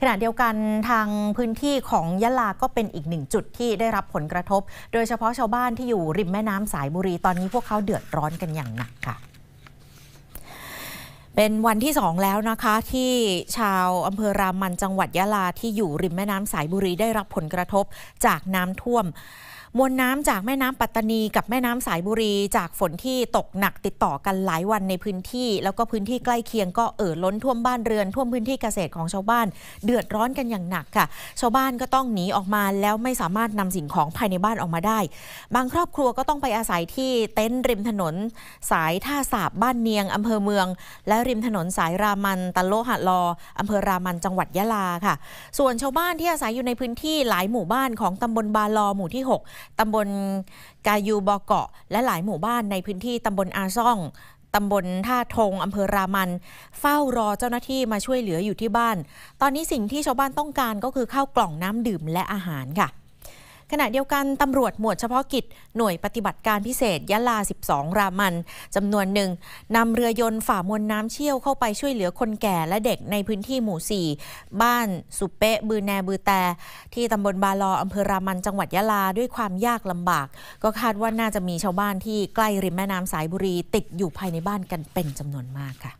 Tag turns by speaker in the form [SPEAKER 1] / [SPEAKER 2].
[SPEAKER 1] ขณะเดียวกันทางพื้นที่ของยะลาก็เป็นอีกหนึ่งจุดที่ได้รับผลกระทบ โดยเฉพาะชาวบ้านที่อยู่ริมแม่น้ำสายบุรี ตอนนี้พวกเขาเดือดร้อนกันอย่างหนักค่ะ เป็นวันที่สองแล้วนะคะที่ชาวอำเภอรามันจังหวัดยะลาที่อยู่ริมแม่น้ำสายบุรีได้รับผลกระทบจากน้ำท่วมมวลน้ำจากแม่น้ำปัตตานีกับแม่น้ำสายบุรี จากฝนที่ตกหนักติดต่อกันหลายวันในพื้นที่ แล้วก็พื้นที่ใกล้เคียงก็เอ่อล้นท่วมบ้านเรือนท่วมพื้นที่เกษตรของชาวบ้าน เดือดร้อนกันอย่างหนักค่ะชาวบ้านก็ต้องหนีออกมาแล้วไม่สามารถนำสิ่งของภายในบ้านออกมาได้ บางครอบครัวก็ต้องไปอาศัยที่เต็นท์ริมถนน สายท่าสาบบ้านเนียงอำเภอเมือง และริมถนนสายรามันตะโลหะลอ อำเภอรามันจังหวัดยะลาค่ะ ส่วนชาวบ้านที่อาศัยอยู่ในพื้นที่หลายหมู่บ้านของตำบลบาลอหมู่ที่ 6ตำบลกายูบอเกาะ และหลายหมู่บ้านในพื้นที่ตำบลอาซ่อง ตำบลท่าทง อำเภอรามัน เฝ้ารอเจ้าหน้าที่มาช่วยเหลืออยู่ที่บ้าน ตอนนี้สิ่งที่ชาวบ้านต้องการก็คือข้าวกล่องน้ำดื่มและอาหารค่ะขณะเดียวกัน ตำรวจหมวดเฉพาะกิจหน่วยปฏิบัติการพิเศษ ยะลา 12 รามัน จำนวนหนึ่งนำเรือยนต์ฝ่ามวลน้ำเชี่ยวเข้าไปช่วยเหลือคนแก่และเด็กในพื้นที่หมู่ 4 บ้านสุเปะบือแน บือแต่ที่ตำบลบาลออำเภอรามันจังหวัดยะลา ด้วยความยากลำบาก ก็คาดว่าน่าจะมีชาวบ้านที่ใกล้ริมแม่น้ำสายบุรีติดอยู่ภายในบ้านกันเป็นจำนวนมากค่ะ